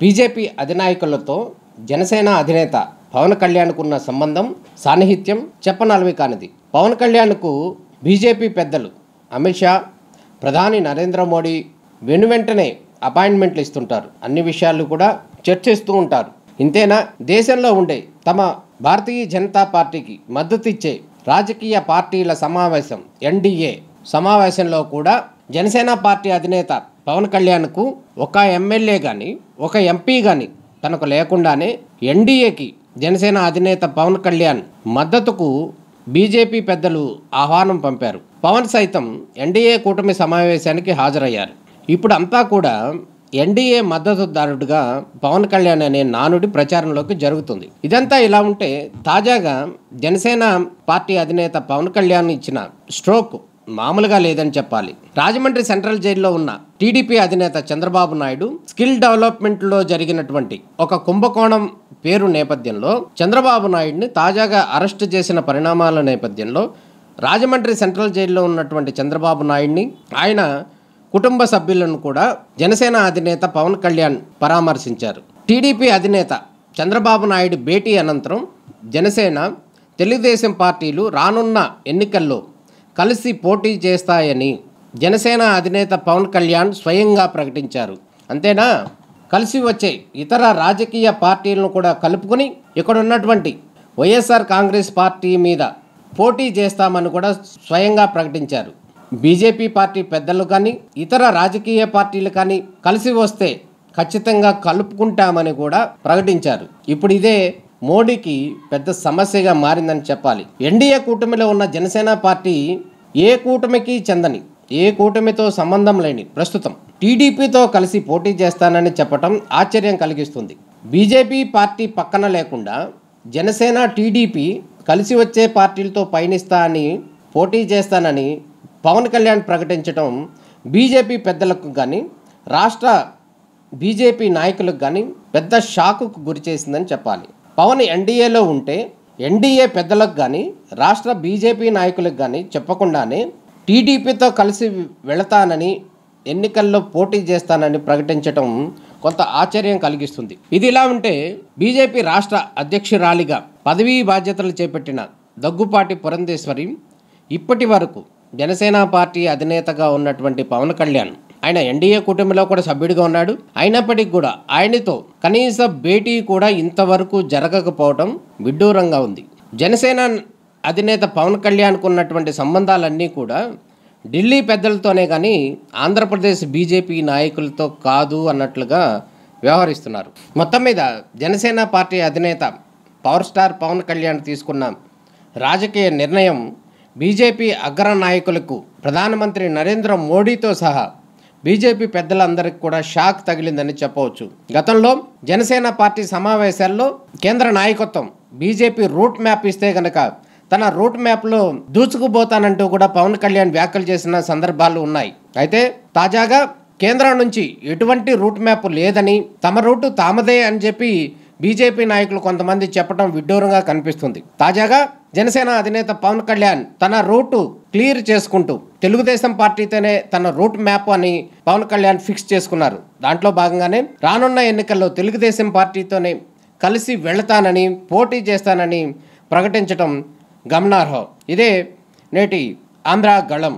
BJP అధినాయకులతో Janasena అధినేత పవన్ కళ్యాణ్కు ఉన్న సంబంధం సాన్నిహిత్యం చెప్పనలవి కానిది పవన్ కళ్యాణ్కు బీజేపీ పెద్దలు అమిత్ షా ప్రధాని నరేంద్ర మోడీ వెనువెంటనే అపాయింట్మెంట్లు ఇస్తుంటారు అన్ని విషయాలు కూడా చర్చిస్తూ ఉంటారు ఇంతేనా దేశంలో ఉండే తమ భారతీయ జనతా పార్టీకి మద్దతు ఇచ్చే రాజకీయ పార్టీల సమావేశం ఎన్డీఏ సమావేశంలో కూడా జనసేన పార్టీ అధినేత పవన్ కళ్యాణ్కు ఒక ఎమ్మెల్యే కానీ ఒక ఎంపీ కానీ తనకు లేకుండానే ఎన్డీఏకి జనసేన అధినేత పవన్ కళ్యాణ్ మద్దతుకు బీజేపీ పెద్దలు ఆహ్వానం పంపారు పవన్ సైతం ఎన్డీఏ కూటమి సమావేశానికి హాజరయ్యారు ఇప్పుడు అంతా కూడా ఎన్డీఏ మద్దతుదారుడుగా పవన్ కళ్యాణ్ అనే నానుడి ప్రచారంలోకి జరుగుతుంది ఇదంతా ఇలా ఉంటే తాజాగా జనసేన పార్టీ అధినేత పవన్ కళ్యాణ్ ఇచ్చిన స్ట్రోక్ మామూలుగా లేదని చెప్పాలి రాజమండ్రి సెంట్రల్ జైల్లో ఉన్న టీడీపీ అధినేత చంద్రబాబు నాయుడు స్కిల్ డెవలప్మెంట్లో జరిగినటువంటి ఒక కుంభకోణం పేరు నేపథ్యంలో చంద్రబాబు నాయుడిని తాజాగా అరెస్ట్ చేసిన పరిణామాల నేపథ్యంలో రాజమండ్రి సెంట్రల్ జైల్లో ఉన్నటువంటి చంద్రబాబు నాయుడిని ఆయన కుటుంబ సభ్యులను కూడా జనసేన అధినేత పవన్ కళ్యాణ్ పరామర్శించారు టీడీపీ అధినేత చంద్రబాబు నాయుడు భేటీ అనంతరం జనసేన తెలుగుదేశం పార్టీలు రానున్న ఎన్నికల్లో కలిసి పోటీ చేస్తాయని జనసేన అధినేత పవన్ కళ్యాణ్ స్వయంగా ప్రకటించారు అంతేనా కలిసి వచ్చే ఇతర రాజకీయ పార్టీలను కూడా కలుపుకుని ఇక్కడ ఉన్నటువంటి వైఎస్ఆర్ కాంగ్రెస్ పార్టీ మీద పోటీ చేస్తామని కూడా స్వయంగా ప్రకటించారు బీజేపీ పార్టీ పెద్దలు కానీ ఇతర రాజకీయ పార్టీలు కానీ కలిసి వస్తే ఖచ్చితంగా కలుపుకుంటామని కూడా ప్రకటించారు ఇప్పుడు ఇదే మోడీకి పెద్ద సమస్యగా మారిందని చెప్పాలి ఎన్డీఏ కూటమిలో ఉన్న జనసేన పార్టీ ఏ కూటమికి చెందని ఏ కూటమితో సంబంధం లేని ప్రస్తుతం టీడీపీతో కలిసి పోటీ చేస్తానని చెప్పటం ఆశ్చర్యం కలిగిస్తుంది బీజేపీ పార్టీ పక్కన లేకుండా జనసేన టీడీపీ కలిసి వచ్చే పార్టీలతో పయనిస్తా అని పోటీ చేస్తానని పవన్ కళ్యాణ్ ప్రకటించడం బీజేపీ పెద్దలకు కానీ రాష్ట్ర బీజేపీ నాయకులకు కానీ పెద్ద షాకుకు గురి చేసిందని చెప్పాలి పవన్ ఎన్డీఏలో ఉంటే ఎన్డీఏ పెద్దలకు కానీ రాష్ట్ర బీజేపీ నాయకులకు కానీ చెప్పకుండానే టీడీపీతో కలిసి వెళతానని ఎన్నికల్లో పోటీ చేస్తానని ప్రకటించడం కొంత ఆశ్చర్యం కలిగిస్తుంది ఇది ఇలా ఉంటే బీజేపీ రాష్ట్ర అధ్యక్షురాలిగా పదవీ బాధ్యతలు చేపట్టిన దగ్గుపాటి పురంధేశ్వరి ఇప్పటి వరకు జనసేన పార్టీ అధినేతగా ఉన్నటువంటి పవన్ కళ్యాణ్ ఆయన ఎన్డీఏ కుటుంబంలో కూడా సభ్యుడిగా ఉన్నాడు అయినప్పటికీ కూడా ఆయనతో కనీస భేటీ కూడా ఇంతవరకు జరగకపోవడం విడ్డూరంగా ఉంది జనసేన అధినేత పవన్ కళ్యాణ్కు ఉన్నటువంటి సంబంధాలన్నీ కూడా ఢిల్లీ పెద్దలతోనే కానీ ఆంధ్రప్రదేశ్ బీజేపీ నాయకులతో కాదు అన్నట్లుగా వ్యవహరిస్తున్నారు మొత్తం మీద జనసేన పార్టీ అధినేత పవర్ స్టార్ పవన్ కళ్యాణ్ తీసుకున్న రాజకీయ నిర్ణయం బీజేపీ అగ్ర నాయకులకు ప్రధానమంత్రి నరేంద్ర మోడీతో సహా బీజేపీ పెద్దలందరికీ కూడా షాక్ తగిలిందని చెప్పవచ్చు గతంలో జనసేన పార్టీ సమావేశాల్లో కేంద్ర నాయకత్వం బీజేపీ రూట్ మ్యాప్ ఇస్తే గనక తన రూట్ మ్యాప్లో దూచుకుపోతానంటూ కూడా పవన్ కళ్యాణ్ వ్యాఖ్యలు చేసిన సందర్భాలు ఉన్నాయి అయితే తాజాగా కేంద్రం నుంచి ఎటువంటి రూట్ మ్యాప్ లేదని తమ రూటు తామదే అని చెప్పి బీజేపీ నాయకులు కొంతమంది చెప్పడం విడ్డూరంగా కనిపిస్తుంది తాజాగా జనసేన అధినేత పవన్ కళ్యాణ్ తన రూటు క్లియర్ చేసుకుంటూ తెలుగుదేశం పార్టీతోనే తన రూట్ మ్యాప్ అని పవన్ కళ్యాణ్ ఫిక్స్ చేసుకున్నారు దాంట్లో భాగంగానే రానున్న ఎన్నికల్లో తెలుగుదేశం పార్టీతోనే కలిసి వెళతానని పోటీ చేస్తానని ప్రకటించడం గమనార్హం ఇదే నేటి ఆంధ్ర గళం